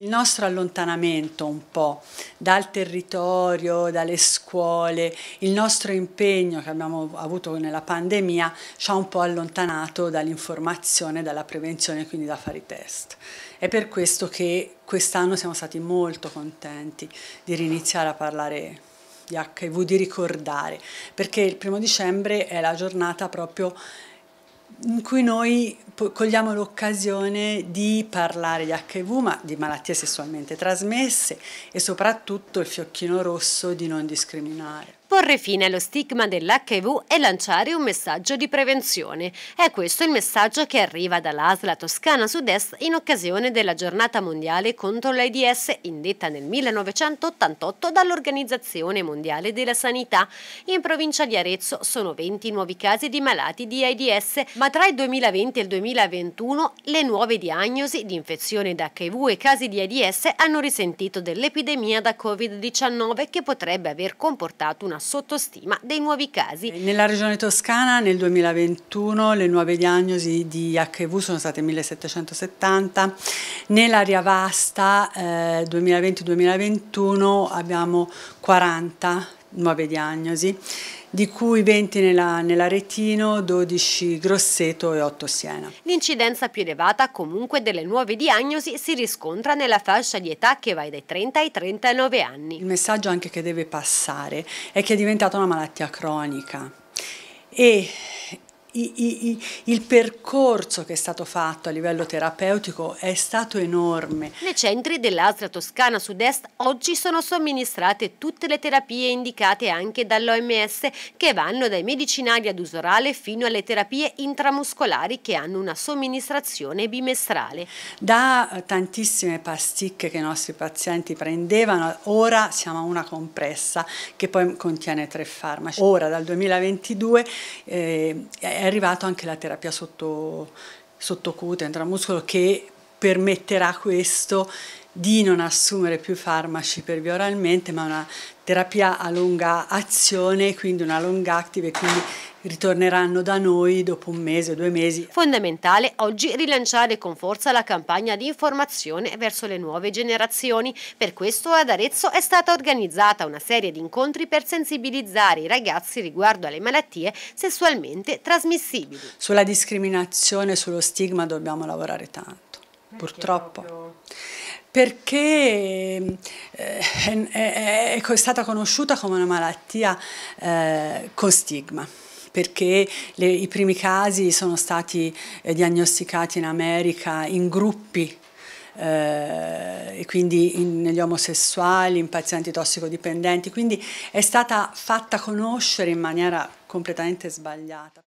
Il nostro allontanamento un po' dal territorio, dalle scuole, il nostro impegno che abbiamo avuto nella pandemia ci ha un po' allontanato dall'informazione, dalla prevenzione, quindi da fare i test. È per questo che quest'anno siamo stati molto contenti di riniziare a parlare di HIV, di ricordare, perché il primo dicembre è la giornata proprio in cui noi cogliamo l'occasione di parlare di HIV, ma di malattie sessualmente trasmesse e soprattutto il fiocchino rosso di non discriminare porre fine allo stigma dell'HIV e lanciare un messaggio di prevenzione. È questo il messaggio che arriva dall'ASLA Toscana Sud-Est in occasione della giornata mondiale contro l'AIDS indetta nel 1988 dall'Organizzazione Mondiale della Sanità. In provincia di Arezzo sono 20 nuovi casi di malati di AIDS, ma tra il 2020 e il 2021 le nuove diagnosi di infezione da HIV e casi di AIDS hanno risentito dell'epidemia da Covid-19 che potrebbe aver comportato una una sottostima dei nuovi casi. Eh, nella regione toscana nel 2021 le nuove diagnosi di HIV sono state 1770, nell'area vasta eh, 2020-2021 abbiamo 40 nuove diagnosi, di cui 20 nella, Retino, 12 grosseto e 8 siena. L'incidenza più elevata comunque delle nuove diagnosi si riscontra nella fascia di età che va dai 30 ai 39 anni. Il messaggio anche che deve passare è che è diventata una malattia cronica e i, i, il percorso che è stato fatto a livello terapeutico è stato enorme. Nei centri dell'Astra Toscana Sud-Est oggi sono somministrate tutte le terapie indicate anche dall'OMS che vanno dai medicinali ad uso orale fino alle terapie intramuscolari che hanno una somministrazione bimestrale. Da eh, tantissime pasticche che i nostri pazienti prendevano, ora siamo a una compressa che poi contiene tre farmaci. Ora dal 2022 eh, è arrivata anche la terapia sotto, sottocutea, intramuscolo, che permetterà questo di non assumere più farmaci per via oralmente, ma una terapia a lunga azione, quindi una long active, quindi ritorneranno da noi dopo un mese o due mesi. Fondamentale oggi rilanciare con forza la campagna di informazione verso le nuove generazioni. Per questo ad Arezzo è stata organizzata una serie di incontri per sensibilizzare i ragazzi riguardo alle malattie sessualmente trasmissibili. Sulla discriminazione, e sullo stigma dobbiamo lavorare tanto, Perché purtroppo. Proprio perché eh, è, stata conosciuta come una malattia eh, con stigma perché le, i primi casi sono stati eh, diagnosticati in America in gruppi eh, e quindi in, negli omosessuali, in pazienti tossicodipendenti, quindi è stata fatta conoscere in maniera completamente sbagliata.